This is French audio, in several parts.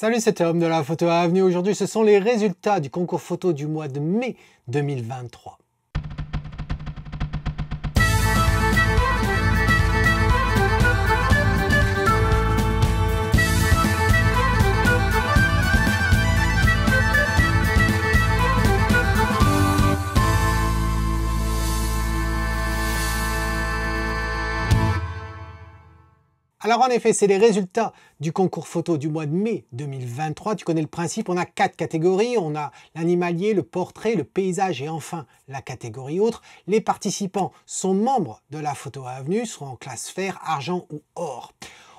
Salut, c'était Homme de la Photo Avenue. Aujourd'hui, ce sont les résultats du concours photo du mois de mai 2023. Alors en effet, c'est les résultats du concours photo du mois de mai 2023. Tu connais le principe, on a quatre catégories. On a l'animalier, le portrait, le paysage et enfin la catégorie autre. Les participants sont membres de la photo avenue, soit en classe fer, argent ou or.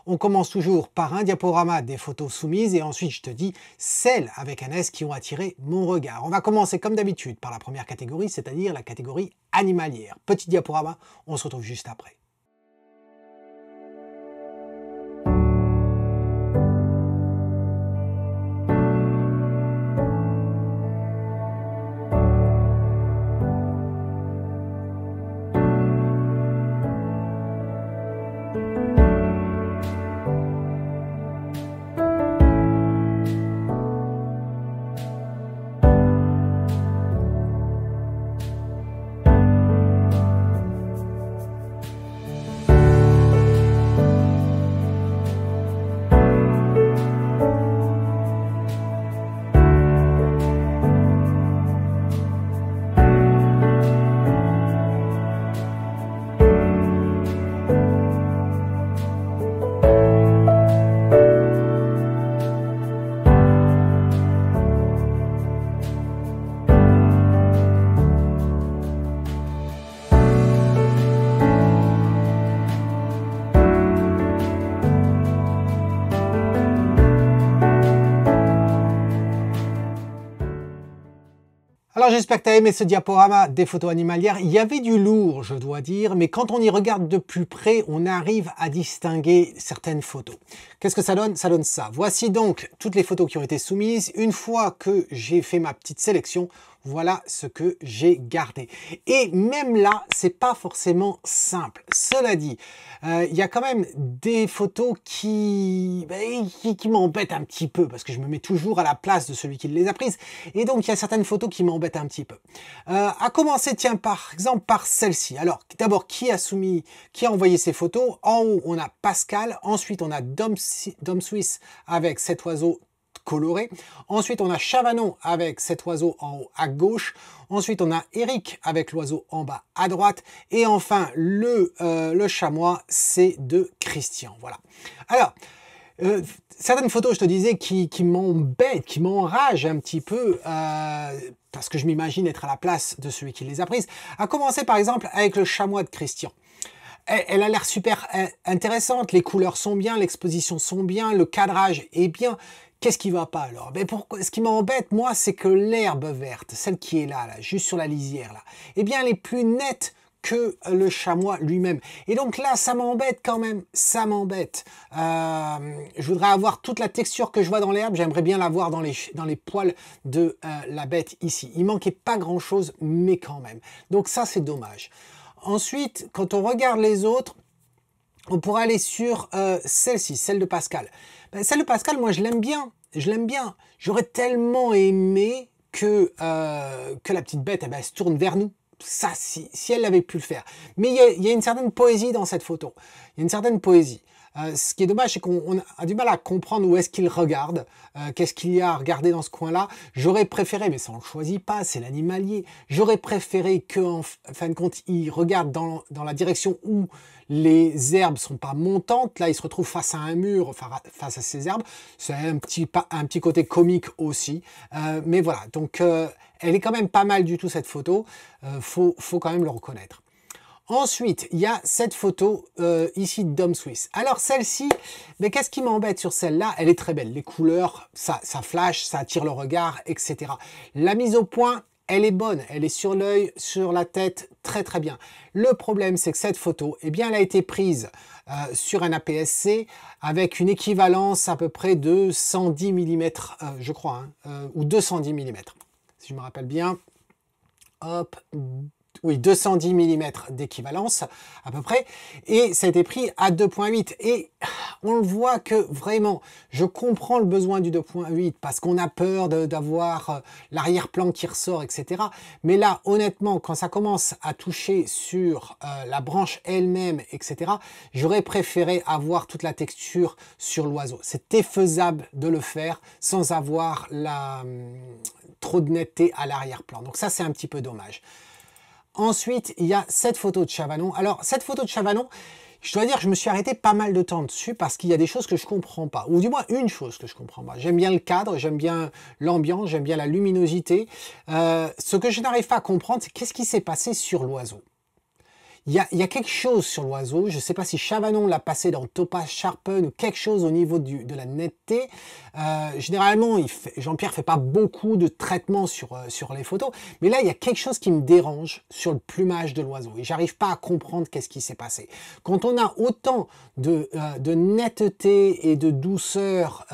On commence toujours par un diaporama des photos soumises et ensuite je te dis celles avec un S qui ont attiré mon regard. On va commencer comme d'habitude par la première catégorie, c'est-à-dire la catégorie animalière. Petit diaporama, on se retrouve juste après. j'espère que tu as aimé ce diaporama des photos animalières. Il y avait du lourd, je dois dire, mais quand on y regarde de plus près, on arrive à distinguer certaines photos. Qu'est-ce que ça donne Ça donne ça. Voici donc toutes les photos qui ont été soumises. Une fois que j'ai fait ma petite sélection, voilà ce que j'ai gardé. Et même là, c'est pas forcément simple. Cela dit, euh, il y a quand même des photos ben, qui, qui, m'embêtent un petit peu parce que je me mets toujours à la place de celui qui les a prises. Et donc, il y a certaines photos qui m'embêtent un petit peu. Euh, à commencer, tiens, par exemple, par celle-ci. Alors, d'abord, qui a soumis, qui a envoyé ces photos En haut, on a Pascal. Ensuite, on a Dom, Dom Suisse avec cet oiseau coloré, Ensuite, on a Chavanon avec cet oiseau en haut à gauche. Ensuite, on a Eric avec l'oiseau en bas à droite. Et enfin, le, euh, chamois, c'est de Christian. Voilà. Alors, euh, certaines photos, je te disais, qui, qui m'embêtent, qui m'enragent un petit peu, euh, parce que je m'imagine être à la place de celui qui les a prises, à commencer par exemple avec le chamois de Christian. elle a l'air super intéressante, les couleurs sont bien, l'exposition sont bien, le cadrage est bien, Qu'est-ce qui va pas alors Ce qui m'embête, moi, c'est que l'herbe verte, celle qui est là, juste sur la lisière, là, eh bien, elle est plus nette que le chamois lui-même. Et donc là, ça m'embête quand même, ça m'embête. Euh, je voudrais avoir toute la texture que je vois dans l'herbe, j'aimerais bien l'avoir dans les, poils de euh, la bête ici. Il manquait pas grand-chose, mais quand même. Donc ça, c'est dommage. Ensuite, quand on regarde les autres, on pourrait aller sur euh, celle-ci, celle de Pascal. Ben, celle Pascal, moi, je l'aime bien. Je l'aime bien. J'aurais tellement aimé que, euh, la petite bête, eh ben, se tourne vers nous. Ça, si, elle avait pu le faire. Mais il y, a une certaine poésie dans cette photo. Il y a une certaine poésie. Euh, ce qui est dommage, c'est qu'on a du mal à comprendre où est-ce qu'il regarde, euh, qu'est-ce qu'il y a à regarder dans ce coin-là. J'aurais préféré, mais ça on le choisit pas, c'est l'animalier, j'aurais préféré qu'en fin de compte, il regarde dans, la direction où les herbes sont pas montantes. Là, il se retrouve face à un mur, face à ces herbes. C'est un petit, un petit côté comique aussi. Euh, mais voilà, donc elle est quand même pas mal du tout cette photo, faut, faut quand même le reconnaître. Ensuite, il y a cette photo euh, ici de Dom Swiss. Alors celle-ci, mais qu'est-ce qui m'embête sur celle-là Elle est très belle. Les couleurs, ça, ça flash, ça attire le regard, etc. La mise au point, elle est bonne. Elle est sur l'œil, sur la tête, très très bien. Le problème, c'est que cette photo, eh bien, elle a été prise euh, sur un APS-C avec une équivalence à peu près de 110 mm, euh, je crois, hein, ou 210 mm, si je me rappelle bien. Hop, oui, 210 mm d'équivalence à peu près, et ça a été pris à 2.8. Et on le voit que vraiment, je comprends le besoin du 2.8 parce qu'on a peur d'avoir euh, l'arrière-plan qui ressort, etc. Mais là, honnêtement, quand ça commence à toucher sur euh, la branche elle-même, etc., j'aurais préféré avoir toute la texture sur l'oiseau. C'était faisable de le faire sans avoir la, hum, trop de netteté à l'arrière-plan. Donc ça, c'est un petit peu dommage. Ensuite, il y a cette photo de Chavanon. Alors, cette photo de Chavanon, je dois dire, je me suis arrêté pas mal de temps dessus parce qu'il y a des choses que je comprends pas, ou du moins une chose que je comprends pas. J'aime bien le cadre, j'aime bien l'ambiance, j'aime bien la luminosité. Euh, ce que je n'arrive pas à comprendre, c'est qu'est-ce qui s'est passé sur l'oiseau. Il y, a, quelque chose sur l'oiseau, je ne sais pas si Chavanon l'a passé dans Topaz Sharpen ou quelque chose au niveau de la netteté. Euh, généralement, Jean-Pierre fait pas beaucoup de traitements sur, euh, sur les photos, mais là, il y a quelque chose qui me dérange sur le plumage de l'oiseau et j'arrive pas à comprendre qu'est-ce qui s'est passé. Quand on a autant de, euh, netteté et de douceur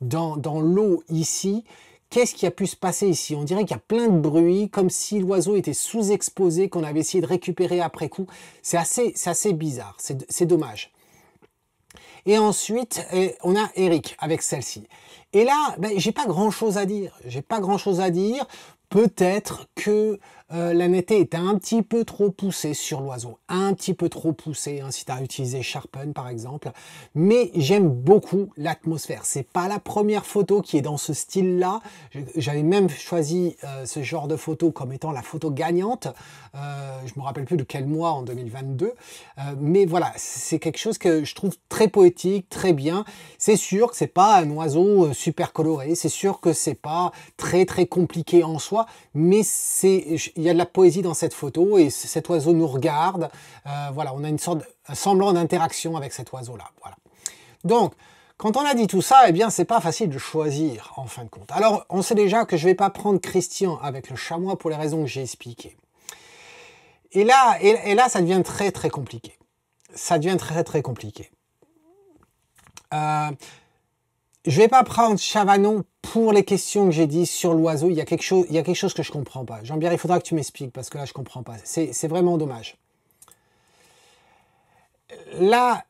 dans l'eau ici, Qu'est-ce qui a pu se passer ici On dirait qu'il y a plein de bruit, comme si l'oiseau était sous-exposé, qu'on avait essayé de récupérer après coup. C'est assez, assez bizarre, c'est dommage. Et ensuite, on a Eric avec celle-ci. Et là, ben, j'ai pas grand-chose à dire. J'ai pas grand-chose à dire. Peut-être que euh, la netteté était un petit peu trop poussée sur l'oiseau, un petit peu trop poussée, hein, si tu as utilisé Sharpen par exemple. Mais j'aime beaucoup l'atmosphère. C'est pas la première photo qui est dans ce style-là. J'avais même choisi euh, ce genre de photo comme étant la photo gagnante. Euh, je me rappelle plus de quel mois en 2022. mais voilà, c'est quelque chose que je trouve très poétique, très bien. C'est sûr que c'est pas un oiseau super coloré, c'est sûr que c'est pas très très compliqué en soi, mais c'est il y a de la poésie dans cette photo et cet oiseau nous regarde. Euh, voilà, on a une sorte un semblant d'interaction avec cet oiseau-là. Voilà. Donc, quand on a dit tout ça, eh bien, c'est pas facile de choisir, en fin de compte. Alors, on sait déjà que je vais pas prendre Christian avec le chamois pour les raisons que j'ai expliquées. Et là, et, là, ça devient très, très compliqué. Ça devient très, très compliqué. Euh, je vais pas prendre Chavanon pour les questions que j'ai dit sur l'oiseau, il y a quelque chose, il y a quelque chose que je comprends pas. Jean-Pierre, il faudra que tu m'expliques parce que là, je comprends pas. C'est vraiment dommage. Là,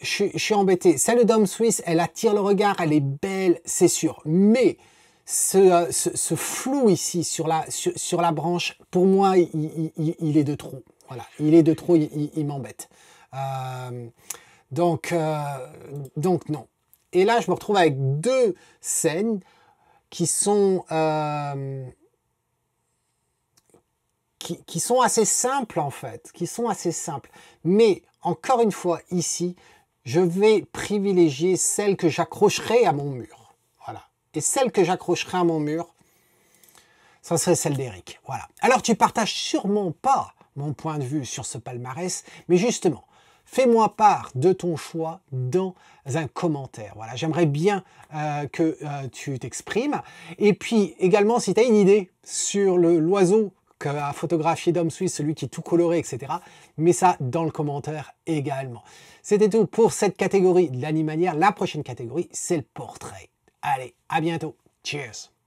je, suis embêté. Celle de Suisse, elle attire le regard, elle est belle, c'est sûr. Mais ce, euh, ce, flou ici sur la, sur, la branche, pour moi, il, est de trop. Voilà, il est de trop, il, m'embête. Euh, donc, euh, donc non. Et là, je me retrouve avec deux scènes qui sont euh, qui, sont assez simples en fait, qui sont assez simples. Mais encore une fois ici, je vais privilégier celles que j'accrocherai à mon mur. Voilà. Et celles que j'accrocherai à mon mur, ça serait celle d'Eric. Voilà. Alors tu partages sûrement pas mon point de vue sur ce palmarès, mais justement, Fais-moi part de ton choix dans un commentaire. Voilà, j'aimerais bien euh, que euh, tu t'exprimes. Et puis également, si tu as une idée sur l'oiseau qu'a photographié Dom Suisse, celui qui est tout coloré, etc. Mets ça dans le commentaire également. C'était tout pour cette catégorie de l'animalière. La prochaine catégorie, c'est le portrait. Allez, à bientôt. Cheers